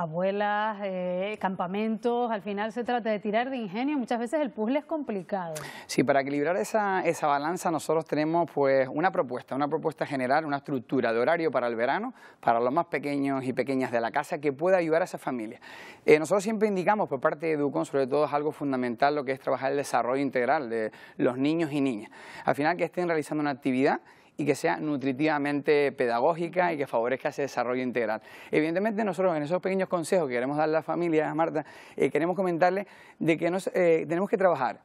abuelas, eh, campamentos, al final se trata de tirar de ingenio, muchas veces el puzzle es complicado. Sí, para equilibrar esa, esa balanza nosotros tenemos pues una propuesta, una propuesta general, una estructura de horario para el verano, para los más pequeños y pequeñas de la casa que pueda ayudar a esa familia. Eh, nosotros siempre indicamos por parte de Educon, sobre todo es algo fundamental lo que es trabajar el desarrollo integral de los niños y niñas. Al final que estén realizando una actividad y que sea nutritivamente pedagógica y que favorezca ese desarrollo integral. Evidentemente nosotros en esos pequeños consejos que queremos dar a familia, a Marta, eh, queremos comentarles de que eh, tenemos que trabajar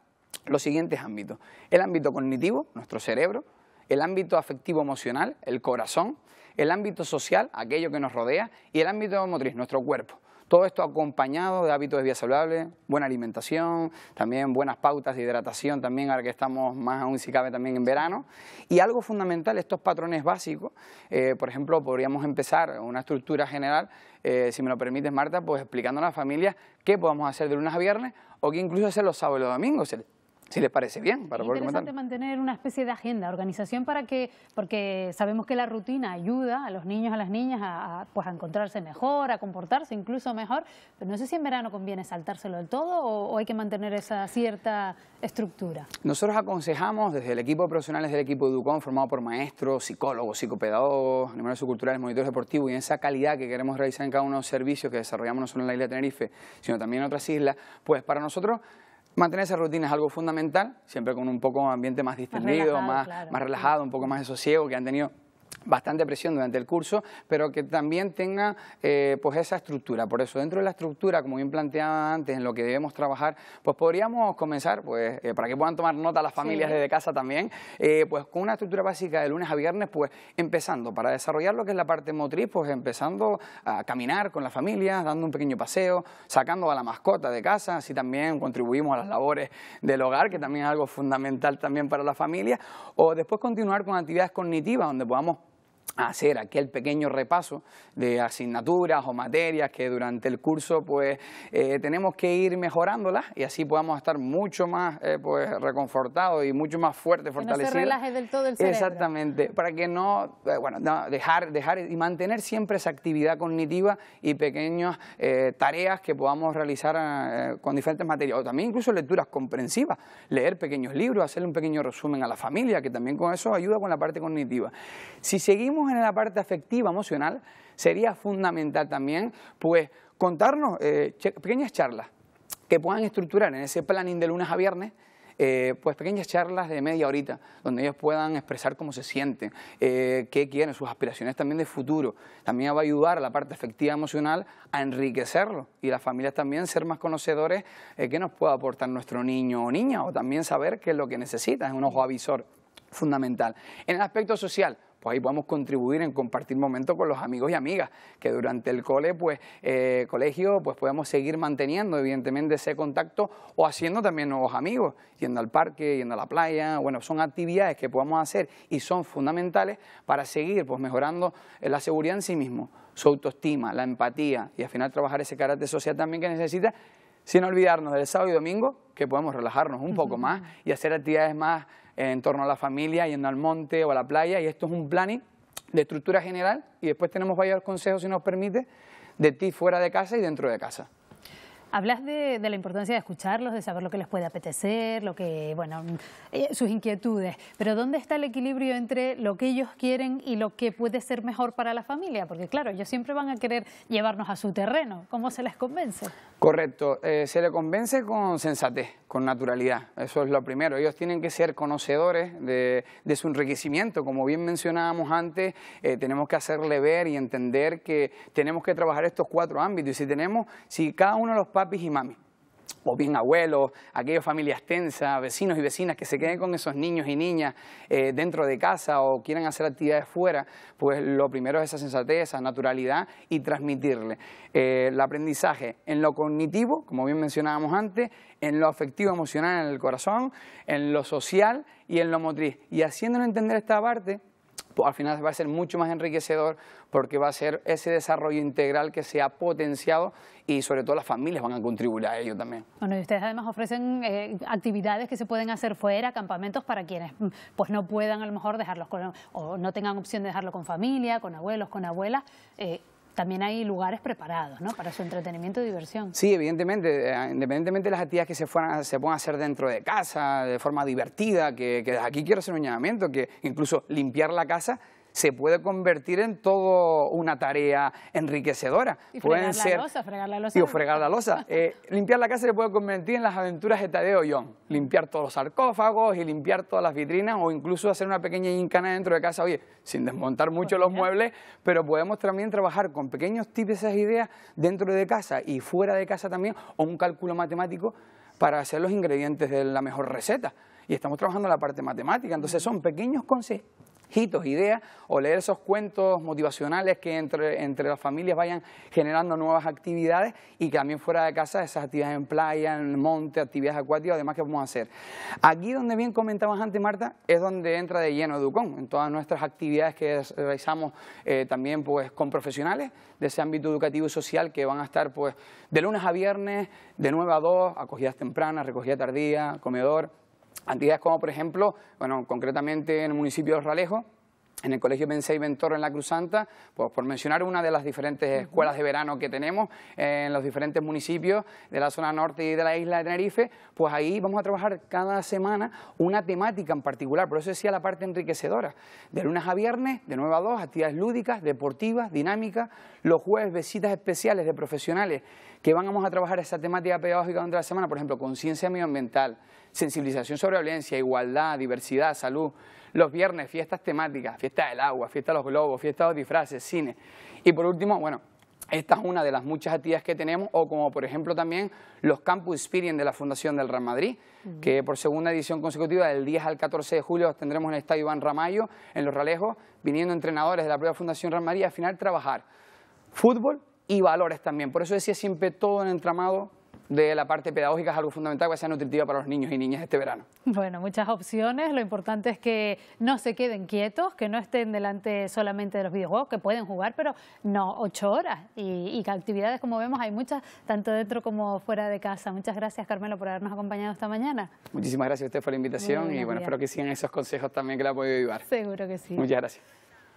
los siguientes ámbitos. El ámbito cognitivo, nuestro cerebro, el ámbito afectivo emocional, el corazón, el ámbito social, aquello que nos rodea, y el ámbito motriz, nuestro cuerpo. Todo esto acompañado de hábitos de vida saludable, buena alimentación, también buenas pautas de hidratación, también ahora que estamos más aún si cabe también en verano. Y algo fundamental, estos patrones básicos, eh, por ejemplo, podríamos empezar una estructura general, eh, si me lo permites Marta, pues explicando a las familias qué podemos hacer de lunes a viernes o que incluso hacer los sábados y los domingos, si les parece bien, para Es interesante mantener una especie de agenda, organización para que, porque sabemos que la rutina ayuda a los niños, a las niñas a, pues, encontrarse mejor, a comportarse incluso mejor, pero no sé si en verano conviene saltárselo del todo o, hay que mantener esa cierta estructura. Nosotros aconsejamos desde el equipo de profesionales del equipo Educón, formado por maestros, psicólogos, psicopedagogos, animales culturales, monitores deportivos, y esa calidad que queremos realizar en cada uno de los servicios que desarrollamos no solo en la isla de Tenerife, sino también en otras islas, pues para nosotros Mantener esa rutina es algo fundamental, siempre con un poco ambiente más distendido, más más, relajado, un poco más de sosiego que han tenido bastante presión durante el curso, pero que también tenga eh, pues esa estructura. Por eso, dentro de la estructura, como bien planteaba antes, en lo que debemos trabajar, pues podríamos comenzar, pues eh, para que puedan tomar nota las familias desde casa también, eh, pues con una estructura básica de lunes a viernes, pues empezando para desarrollar lo que es la parte motriz, pues empezando a caminar con las familias, dando un pequeño paseo, sacando a la mascota de casa, así también contribuimos a las labores del hogar, que también es algo fundamental también para la familia, o después continuar con actividades cognitivas, donde podamos hacer aquel pequeño repaso de asignaturas o materias que durante el curso pues eh, tenemos que ir mejorándolas y así podamos estar mucho más eh, pues reconfortados y mucho más fuertes, fortalecidos. no se del todo el cerebro. Exactamente, para que no, eh, bueno, dejar, dejar y mantener siempre esa actividad cognitiva y pequeñas tareas que podamos realizar con diferentes materias, o también incluso lecturas comprensivas, leer pequeños libros, hacer un pequeño resumen a la familia, que también con eso ayuda con la parte cognitiva. Si seguimos en la parte afectiva, emocional, sería fundamental también pues contarnos eh, pequeñas charlas que puedan estructurar en ese planning de lunes a viernes eh, pues pequeñas charlas de media horita, donde ellos puedan expresar cómo se sienten, eh, qué quieren, sus aspiraciones también de futuro. También va a ayudar a la parte afectiva emocional a enriquecerlo y las familias también ser más conocedores que qué nos puede aportar nuestro niño o niña o también saber qué es lo que necesita, es un ojo avisor fundamental. En el aspecto social, pues ahí podemos contribuir en compartir momentos con los amigos y amigas que durante el cole, pues, eh, colegio, pues podemos seguir manteniendo evidentemente ese contacto o haciendo también nuevos amigos, yendo al parque, yendo a la playa, bueno, son actividades que podemos hacer y son fundamentales para seguir pues, mejorando la seguridad en sí mismo, su autoestima, la empatía y al final trabajar ese carácter social también que necesita sin olvidarnos del sábado y domingo, que podemos relajarnos un poco más y hacer actividades más en torno a la familia, yendo al monte o a la playa. Y esto es un planning de estructura general y después tenemos varios consejos, si nos permite, de ti fuera de casa y dentro de casa. Hablas de, la importancia de escucharlos, de saber lo que les puede apetecer, lo que, bueno, eh, sus inquietudes. Pero ¿dónde está el equilibrio entre lo que ellos quieren y lo que puede ser mejor para la familia? Porque claro, ellos siempre van a querer llevarnos a su terreno. ¿Cómo se les convence? Correcto, eh, se les convence con sensatez, con naturalidad. Eso es lo primero. Ellos tienen que ser conocedores de, su enriquecimiento. Como bien mencionábamos antes, eh, tenemos que hacerle ver y entender que tenemos que trabajar estos cuatro ámbitos. Y si tenemos, si cada uno de los papis y mami, o bien abuelos, aquellas familias tensas, vecinos y vecinas que se queden con esos niños y niñas eh, dentro de casa o quieran hacer actividades fuera, pues lo primero es esa sensatez, esa naturalidad y transmitirle eh, el aprendizaje en lo cognitivo, como bien mencionábamos antes, en lo afectivo emocional, en el corazón, en lo social y en lo motriz. Y haciéndolo entender esta parte, al final va a ser mucho más enriquecedor porque va a ser ese desarrollo integral que se ha potenciado y sobre todo las familias van a contribuir a ello también. Bueno, y ustedes además ofrecen eh, actividades que se pueden hacer fuera, campamentos para quienes mm, pues no puedan a lo mejor dejarlos con, o no tengan opción de dejarlo con familia, con abuelos, con abuelas. Eh, también hay lugares preparados ¿no? para su entretenimiento y diversión. Sí, evidentemente, eh, independientemente de las actividades que se, puedan hacer dentro de casa, de forma divertida, que, que aquí quiero hacer un llamamiento, que incluso limpiar la casa se puede convertir en todo una tarea enriquecedora. Y Pueden fregar ser, la losa, fregar la losa. Y fregar la losa. Eh, limpiar la casa se puede convertir en las aventuras de Tadeo John. Limpiar todos los sarcófagos y limpiar todas las vitrinas o incluso hacer una pequeña incana dentro de casa, oye, sin desmontar pues mucho los muebles, pero podemos también trabajar con pequeños tips esas ideas dentro de casa y fuera de casa también, o un cálculo matemático para hacer los ingredientes de la mejor receta. Y estamos trabajando la parte matemática, entonces son pequeños consejos hitos, ideas, o leer esos cuentos motivacionales que entre, las familias vayan generando nuevas actividades y que también fuera de casa esas actividades en playa, en el monte, actividades acuáticas, además que podemos hacer. Aquí donde bien comentabas antes, Marta, es donde entra de lleno Educón, en todas nuestras actividades que realizamos eh, también pues, con profesionales de ese ámbito educativo y social que van a estar pues, de lunes a viernes, de 9 a 2, acogidas tempranas, recogida tardía, comedor, Antidades como, por ejemplo, bueno, concretamente en el municipio de Ralejo, en el Colegio Pensei Ventor en La Santa, pues por mencionar una de las diferentes escuelas de verano que tenemos en los diferentes municipios de la zona norte y de la isla de Tenerife, pues ahí vamos a trabajar cada semana una temática en particular, por eso decía la parte enriquecedora, de lunes a viernes, de 9 a dos, actividades lúdicas, deportivas, dinámicas, los jueves visitas especiales de profesionales que vamos a trabajar esa temática pedagógica durante la semana, por ejemplo, conciencia medioambiental, sensibilización sobre violencia, igualdad, diversidad, salud, los viernes, fiestas temáticas, fiesta del agua, fiesta de los globos, fiestas de los disfraces, cine. Y por último, bueno, esta es una de las muchas actividades que tenemos, o como por ejemplo también los Campus Experience de la Fundación del Real Madrid, que por segunda edición consecutiva, del 10 al 14 de julio, tendremos en el Estadio Iván Ramayo, en Los Ralejos, viniendo entrenadores de la propia Fundación Real Madrid, al final trabajar fútbol y valores también. Por eso decía siempre todo en entramado de la parte pedagógica es algo fundamental que sea nutritiva para los niños y niñas este verano. Bueno, muchas opciones, lo importante es que no se queden quietos, que no estén delante solamente de los videojuegos, que pueden jugar, pero no ocho horas y, y actividades como vemos hay muchas, tanto dentro como fuera de casa. Muchas gracias Carmelo por habernos acompañado esta mañana. Muchísimas gracias a usted por la invitación y bueno, espero que sigan esos consejos también que la ha podido ayudar. Seguro que sí. Muchas gracias.